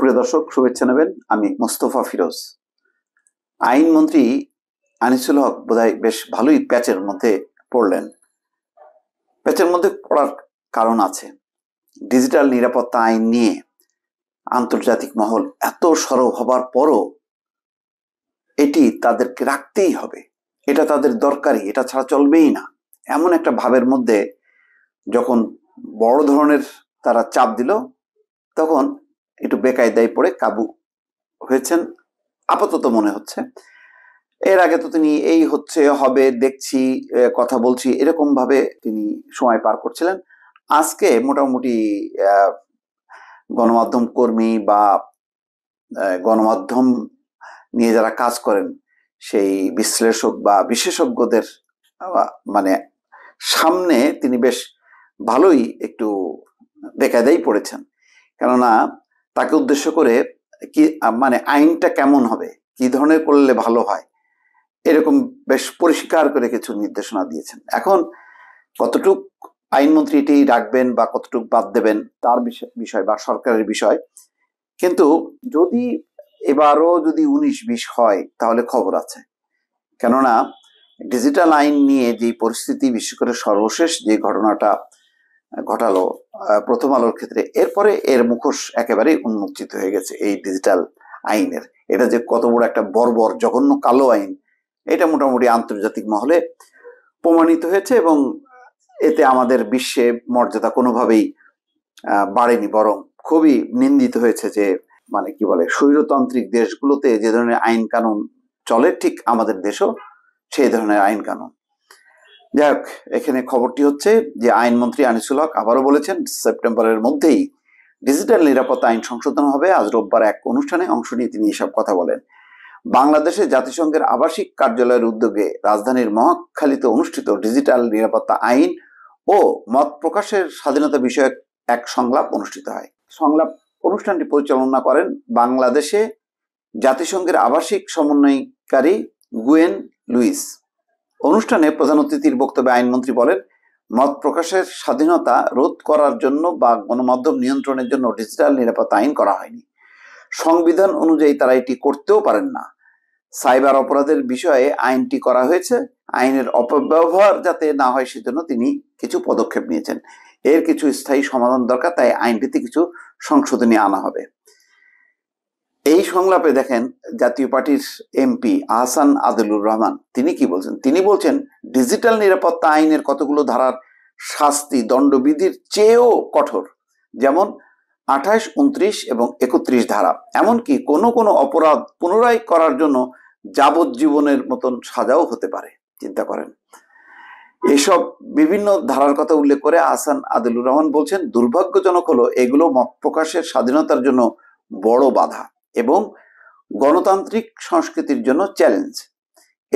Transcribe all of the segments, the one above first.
সুপ্রিয় দর্শক শুভেচ্ছা নেবেন আমি মোস্তফা ফিরোজ আইনমন্ত্রী আনিসুল হক বোধহয় বেশ ভালোই প্যাচের মধ্যে পড়লেন প্যাচের মধ্যে পড়ার কারণ আছে ডিজিটাল নিরাপত্তা আইন নিয়ে আন্তর্জাতিক মহল এত সরব হবার পরও এটি তাদেরকে রাখতেই হবে এটা তাদের দরকারি এটা ছাড়া চলবেই না এমন একটা ভাবের মধ্যে যখন বড় ধরনের তারা চাপ দিল তখন একটু বেকায়দায় পড়ে কাবু হয়েছেন আপাতত মনে হচ্ছে এর আগে তো তিনি এই হচ্ছে হবে দেখছি কথা বলছি এরকম ভাবে তিনি সময় পার করছিলেন আজকে মোটামুটি গণমাধ্যম কর্মী বা গণমাধ্যম নিয়ে যারা কাজ করেন সেই বিশ্লেষক বা বিশেষজ্ঞদের মানে সামনে তিনি বেশ ভালোই একটু বেকায়দাই পড়েছেন কেননা তাকে উদ্দেশ্য করে কি মানে আইনটা কেমন হবে কি ধরনের করলে ভালো হয় এরকম বেশ পরিষ্কার করে কিছু নির্দেশনা দিয়েছেন এখন কতটুক আইনমন্ত্রী এটি রাখবেন বা কতটুক বাদ দেবেন তার বিষয় বা সরকারের বিষয় কিন্তু যদি এবারও যদি উনিশ বিশ হয় তাহলে খবর আছে কেননা ডিজিটাল আইন নিয়ে যে পরিস্থিতি বিশেষ করে সর্বশেষ যে ঘটনাটা ঘটালো প্রথম আলোর ক্ষেত্রে এরপরে এর মুখোশ একেবারেই উন্মোচিত হয়ে গেছে এই ডিজিটাল আইনের এটা যে কত বড় একটা বর্বর জঘন্য কালো আইন এটা মোটামুটি আন্তর্জাতিক মহলে প্রমাণিত হয়েছে এবং এতে আমাদের বিশ্বে মর্যাদা কোনোভাবেই বাড়েনি বরং খুবই নিন্দিত হয়েছে যে মানে কি বলে স্বৈরতান্ত্রিক দেশগুলোতে যে ধরনের আইন কানুন চলে ঠিক আমাদের দেশও সেই ধরনের আইন কানুন যাই হোক এখানে খবরটি হচ্ছে যে আইনমন্ত্রী আনিসুল হক আবারও বলেছেন সেপ্টেম্বরের মধ্যেই ডিজিটাল নিরাপত্তা আইন সংশোধন হবে আজ রোববার এক অনুষ্ঠানে অংশ নিয়ে তিনি এসব কথা বলেন বাংলাদেশে জাতিসংঘের আবাসিক কার্যালয়ের উদ্যোগে রাজধানীর মহাখালীতে অনুষ্ঠিত ডিজিটাল নিরাপত্তা আইন ও মত প্রকাশের স্বাধীনতা বিষয়ক এক সংলাপ অনুষ্ঠিত হয় সংলাপ অনুষ্ঠানটি পরিচালনা করেন বাংলাদেশে জাতিসংঘের আবাসিক সমন্বয়কারী গুয়েন লুইস অনুষ্ঠানে প্রধান অতিথির বক্তব্যে আইনমন্ত্রী বলেন মত প্রকাশের স্বাধীনতা রোধ করার জন্য বা গণমাধ্যম নিয়ন্ত্রণের জন্য ডিজিটাল নিরাপত্তা আইন করা হয়নি সংবিধান অনুযায়ী তারা এটি করতেও পারেন না সাইবার অপরাধের বিষয়ে আইনটি করা হয়েছে আইনের অপব্যবহার যাতে না হয় সেজন্য তিনি কিছু পদক্ষেপ নিয়েছেন এর কিছু স্থায়ী সমাধান দরকার তাই আইনটিতে কিছু সংশোধনী আনা হবে এই সংলাপে দেখেন জাতীয় পার্টির এমপি আহসান আদেলুর রহমান তিনি কি বলছেন তিনি বলছেন ডিজিটাল নিরাপত্তা আইনের কতগুলো ধারার শাস্তি দণ্ডবিধির চেয়েও কঠোর যেমন আঠাশ উনত্রিশ এবং একত্রিশ ধারা এমনকি কোনো কোনো অপরাধ পুনরায় করার জন্য যাবজ্জীবনের মতন সাজাও হতে পারে চিন্তা করেন এসব বিভিন্ন ধারার কথা উল্লেখ করে আহসান আদেলুর রহমান বলছেন দুর্ভাগ্যজনক হলো এগুলো মত প্রকাশের স্বাধীনতার জন্য বড় বাধা এবং গণতান্ত্রিক সংস্কৃতির জন্য চ্যালেঞ্জ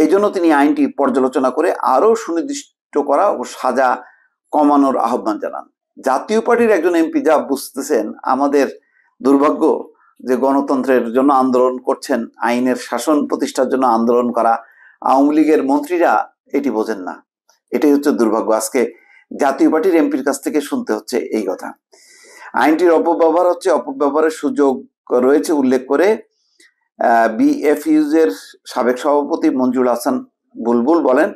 এই জন্য তিনি আইনটি পর্যালোচনা করে আরও সুনির্দিষ্ট করা ও সাজা কমানোর আহ্বান জানান জাতীয় পার্টির একজন এমপি যা বুঝতেছেন আমাদের দুর্ভাগ্য যে গণতন্ত্রের জন্য আন্দোলন করছেন আইনের শাসন প্রতিষ্ঠার জন্য আন্দোলন করা আওয়ামী লীগের মন্ত্রীরা এটি বোঝেন না এটাই হচ্ছে দুর্ভাগ্য আজকে জাতীয় পার্টির এমপির কাছ থেকে শুনতে হচ্ছে এই কথা আইনটির অপব্যবহার হচ্ছে অপব্যবহারের সুযোগ রয়েছে উল্লেখ করে বিএফইউজের সাবেক সভাপতি মঞ্জুর হাসান বুলবুল বলেন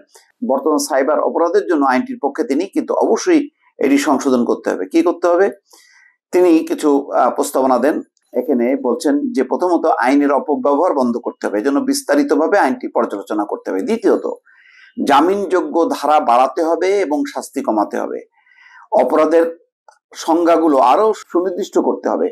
বর্তমান সাইবার অপরাধের জন্য আইনটির পক্ষে তিনি কিন্তু অবশ্যই এটি সংশোধন করতে হবে কি করতে হবে তিনি কিছু প্রস্তাবনা দেন এখানে বলছেন যে প্রথমত আইনের অপব্যবহার বন্ধ করতে হবে এজন্য বিস্তারিতভাবে আইনটি পর্যালোচনা করতে হবে দ্বিতীয়ত জামিনযোগ্য ধারা বাড়াতে হবে এবং শাস্তি কমাতে হবে অপরাধের সংজ্ঞাগুলো আরও সুনির্দিষ্ট করতে হবে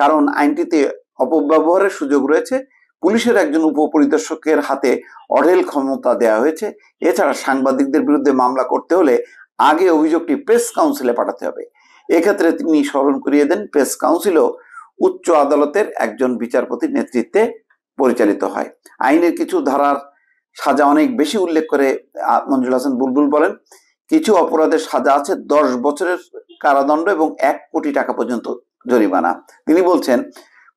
কারণ আইনটিতে অপব্যবহারের সুযোগ রয়েছে পুলিশের একজন উপপরিদর্শকের হাতে অঢেল ক্ষমতা দেওয়া হয়েছে এছাড়া সাংবাদিকদের বিরুদ্ধে মামলা করতে হলে আগে অভিযোগটি প্রেস কাউন্সিলে পাঠাতে হবে এক্ষেত্রে তিনি স্মরণ করিয়ে দেন প্রেস কাউন্সিলও উচ্চ আদালতের একজন বিচারপতির নেতৃত্বে পরিচালিত হয় আইনের কিছু ধারার সাজা অনেক বেশি উল্লেখ করে মঞ্জুল হাসান বুলবুল বলেন কিছু অপরাধের সাজা আছে দশ বছরের কারাদণ্ড এবং এক কোটি টাকা পর্যন্ত জরিমানা তিনি বলছেন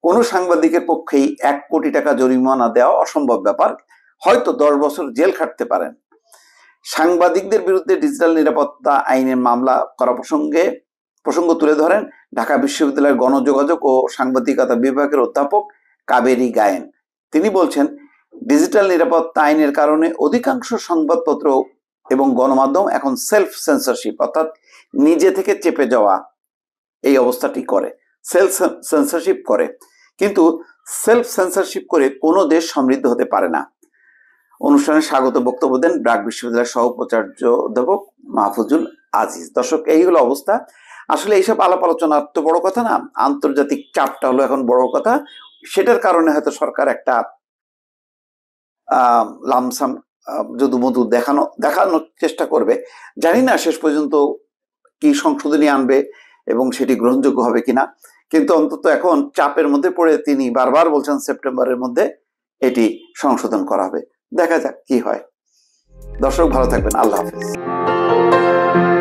কোনো সাংবাদিকের পক্ষেই এক কোটি টাকা জরিমানা দেওয়া অসম্ভব ব্যাপার হয়তো দশ বছর জেল খাটতে পারেন সাংবাদিকদের বিরুদ্ধে ডিজিটাল নিরাপত্তা আইনের মামলা করা প্রসঙ্গে প্রসঙ্গ তুলে ধরেন ঢাকা বিশ্ববিদ্যালয়ের গণযোগাযোগ ও সাংবাদিকতা বিভাগের অধ্যাপক কাবেরি গায়েন তিনি বলছেন ডিজিটাল নিরাপত্তা আইনের কারণে অধিকাংশ সংবাদপত্র এবং গণমাধ্যম এখন সেলফ সেন্সরশিপ অর্থাৎ নিজে থেকে চেপে যাওয়া এই অবস্থাটি করে সেলফ সেন্সরশিপ করে কিন্তু সেলফ সেন্সরশিপ করে কোনো দেশ সমৃদ্ধ হতে পারে না অনুষ্ঠানে স্বাগত বক্তব্য দেন ব্রাক বিশ্ববিদ্যালয়ের সহ উপাচার্য অধ্যাপক মাহফুজুল আজিজ দর্শক এই হলো অবস্থা আসলে এইসব আলাপ আলোচনা তো বড় কথা না আন্তর্জাতিক চাপটা হলো এখন বড় কথা সেটার কারণে হয়তো সরকার একটা লামসাম যদু মধু দেখানো দেখানোর চেষ্টা করবে জানি না শেষ পর্যন্ত কি সংশোধনী আনবে এবং সেটি গ্রহণযোগ্য হবে কিনা কিন্তু অন্তত এখন চাপের মধ্যে পড়ে তিনি বারবার বলছেন সেপ্টেম্বরের মধ্যে এটি সংশোধন করা হবে দেখা যাক কি হয় দর্শক ভালো থাকবেন আল্লাহ হাফিজ